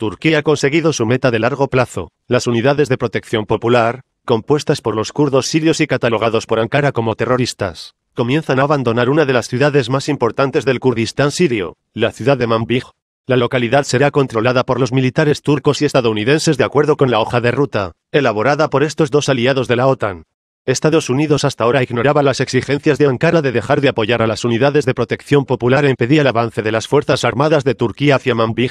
Turquía ha conseguido su meta de largo plazo. Las unidades de protección popular, compuestas por los kurdos sirios y catalogados por Ankara como terroristas, comienzan a abandonar una de las ciudades más importantes del Kurdistán sirio, la ciudad de Manbij. La localidad será controlada por los militares turcos y estadounidenses de acuerdo con la hoja de ruta, elaborada por estos dos aliados de la OTAN. Estados Unidos hasta ahora ignoraba las exigencias de Ankara de dejar de apoyar a las unidades de protección popular e impedía el avance de las Fuerzas Armadas de Turquía hacia Manbij.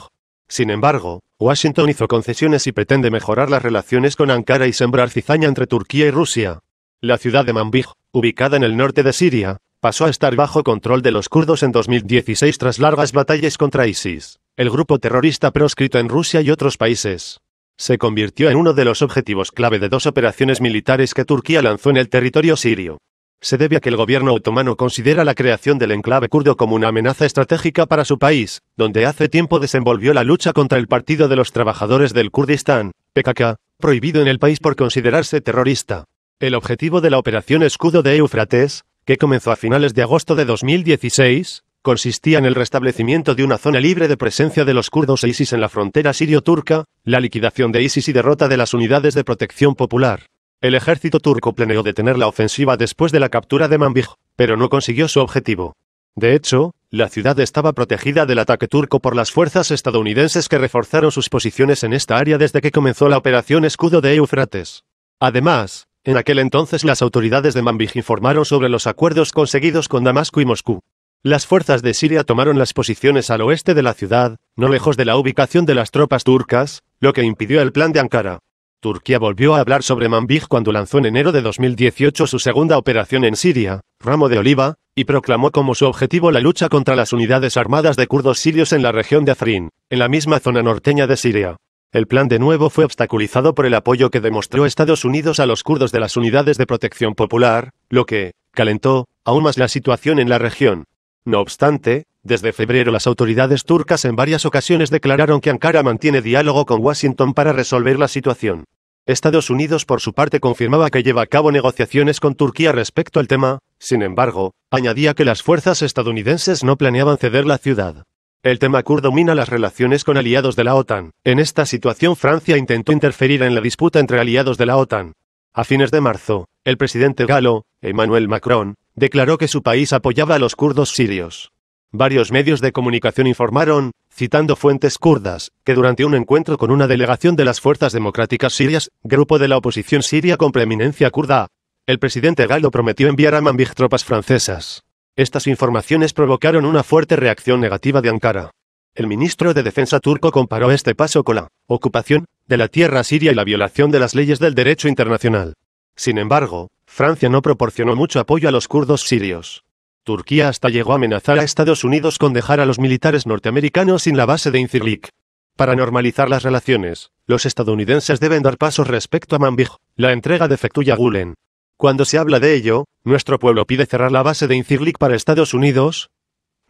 Sin embargo, Washington hizo concesiones y pretende mejorar las relaciones con Ankara y sembrar cizaña entre Turquía y Rusia. La ciudad de Manbij, ubicada en el norte de Siria, pasó a estar bajo control de los kurdos en 2016 tras largas batallas contra ISIS, el grupo terrorista proscrito en Rusia y otros países. Se convirtió en uno de los objetivos clave de dos operaciones militares que Turquía lanzó en el territorio sirio se debe a que el gobierno otomano considera la creación del enclave kurdo como una amenaza estratégica para su país, donde hace tiempo desenvolvió la lucha contra el Partido de los Trabajadores del Kurdistán, PKK, prohibido en el país por considerarse terrorista. El objetivo de la Operación Escudo de Eufrates, que comenzó a finales de agosto de 2016, consistía en el restablecimiento de una zona libre de presencia de los kurdos e ISIS en la frontera sirio-turca, la liquidación de ISIS y derrota de las unidades de protección popular. El ejército turco planeó detener la ofensiva después de la captura de Manbij, pero no consiguió su objetivo. De hecho, la ciudad estaba protegida del ataque turco por las fuerzas estadounidenses que reforzaron sus posiciones en esta área desde que comenzó la Operación Escudo de Eufrates. Además, en aquel entonces las autoridades de Manbij informaron sobre los acuerdos conseguidos con Damasco y Moscú. Las fuerzas de Siria tomaron las posiciones al oeste de la ciudad, no lejos de la ubicación de las tropas turcas, lo que impidió el plan de Ankara. Turquía volvió a hablar sobre Manbij cuando lanzó en enero de 2018 su segunda operación en Siria, Ramo de Oliva, y proclamó como su objetivo la lucha contra las unidades armadas de kurdos sirios en la región de Afrin, en la misma zona norteña de Siria. El plan de nuevo fue obstaculizado por el apoyo que demostró Estados Unidos a los kurdos de las unidades de protección popular, lo que, calentó, aún más la situación en la región. No obstante, desde febrero las autoridades turcas en varias ocasiones declararon que Ankara mantiene diálogo con Washington para resolver la situación. Estados Unidos por su parte confirmaba que lleva a cabo negociaciones con Turquía respecto al tema, sin embargo, añadía que las fuerzas estadounidenses no planeaban ceder la ciudad. El tema kurdo mina las relaciones con aliados de la OTAN. En esta situación Francia intentó interferir en la disputa entre aliados de la OTAN. A fines de marzo, el presidente galo, Emmanuel Macron, declaró que su país apoyaba a los kurdos sirios. Varios medios de comunicación informaron, citando fuentes kurdas, que durante un encuentro con una delegación de las Fuerzas Democráticas Sirias, grupo de la oposición siria con preeminencia kurda, el presidente Galo prometió enviar a Manbij tropas francesas. Estas informaciones provocaron una fuerte reacción negativa de Ankara. El ministro de Defensa turco comparó este paso con la ocupación de la tierra siria y la violación de las leyes del derecho internacional. Sin embargo, Francia no proporcionó mucho apoyo a los kurdos sirios. Turquía hasta llegó a amenazar a Estados Unidos con dejar a los militares norteamericanos sin la base de Incirlik. Para normalizar las relaciones, los estadounidenses deben dar pasos respecto a Manbij, la entrega de Fektuya Gulen. Cuando se habla de ello, nuestro pueblo pide cerrar la base de Incirlik para Estados Unidos,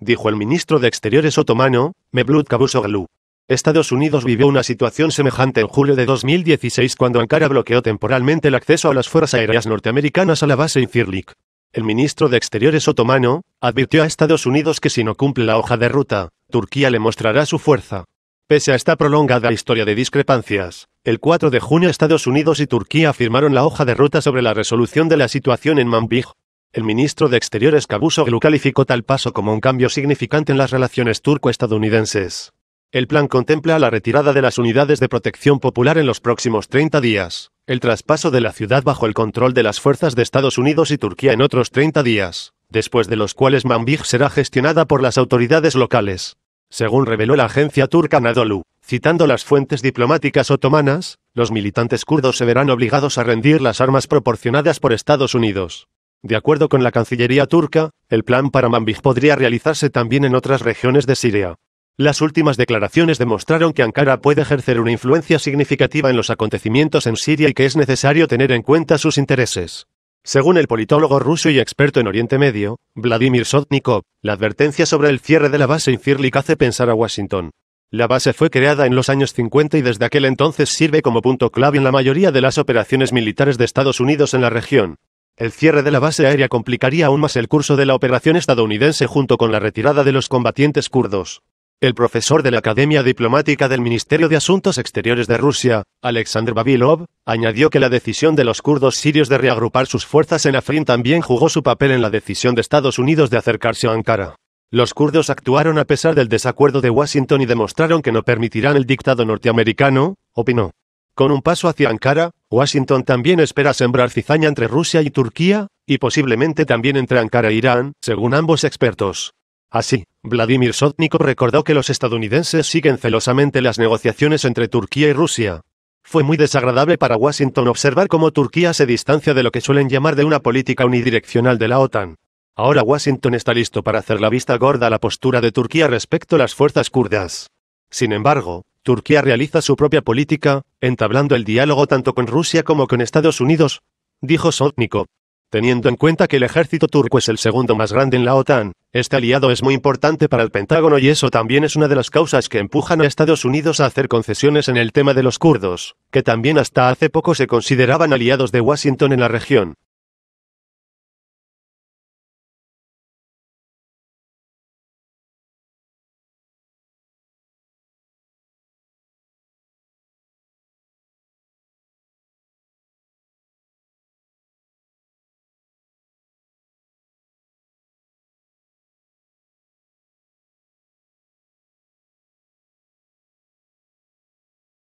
dijo el ministro de Exteriores otomano, Mevlut Cavusoglu. Estados Unidos vivió una situación semejante en julio de 2016 cuando Ankara bloqueó temporalmente el acceso a las fuerzas aéreas norteamericanas a la base Incirlik. El ministro de Exteriores otomano advirtió a Estados Unidos que si no cumple la hoja de ruta, Turquía le mostrará su fuerza. Pese a esta prolongada historia de discrepancias, el 4 de junio Estados Unidos y Turquía firmaron la hoja de ruta sobre la resolución de la situación en Manbij. El ministro de Exteriores Cavusoglu calificó tal paso como un cambio significante en las relaciones turco-estadounidenses. El plan contempla la retirada de las unidades de protección popular en los próximos 30 días, el traspaso de la ciudad bajo el control de las fuerzas de Estados Unidos y Turquía en otros 30 días, después de los cuales Manbij será gestionada por las autoridades locales. Según reveló la agencia turca Nadolu, citando las fuentes diplomáticas otomanas, los militantes kurdos se verán obligados a rendir las armas proporcionadas por Estados Unidos. De acuerdo con la Cancillería turca, el plan para Manbij podría realizarse también en otras regiones de Siria, las últimas declaraciones demostraron que Ankara puede ejercer una influencia significativa en los acontecimientos en Siria y que es necesario tener en cuenta sus intereses. Según el politólogo ruso y experto en Oriente Medio, Vladimir Sotnikov, la advertencia sobre el cierre de la base Infirlik hace pensar a Washington. La base fue creada en los años 50 y desde aquel entonces sirve como punto clave en la mayoría de las operaciones militares de Estados Unidos en la región. El cierre de la base aérea complicaría aún más el curso de la operación estadounidense junto con la retirada de los combatientes kurdos. El profesor de la Academia Diplomática del Ministerio de Asuntos Exteriores de Rusia, Alexander Babilov, añadió que la decisión de los kurdos sirios de reagrupar sus fuerzas en Afrin también jugó su papel en la decisión de Estados Unidos de acercarse a Ankara. Los kurdos actuaron a pesar del desacuerdo de Washington y demostraron que no permitirán el dictado norteamericano, opinó. Con un paso hacia Ankara, Washington también espera sembrar cizaña entre Rusia y Turquía, y posiblemente también entre Ankara e Irán, según ambos expertos. Así, ah, Vladimir Sotnikov recordó que los estadounidenses siguen celosamente las negociaciones entre Turquía y Rusia. Fue muy desagradable para Washington observar cómo Turquía se distancia de lo que suelen llamar de una política unidireccional de la OTAN. Ahora Washington está listo para hacer la vista gorda a la postura de Turquía respecto a las fuerzas kurdas. Sin embargo, Turquía realiza su propia política, entablando el diálogo tanto con Rusia como con Estados Unidos, dijo Sotnikov. Teniendo en cuenta que el ejército turco es el segundo más grande en la OTAN, este aliado es muy importante para el Pentágono y eso también es una de las causas que empujan a Estados Unidos a hacer concesiones en el tema de los kurdos, que también hasta hace poco se consideraban aliados de Washington en la región.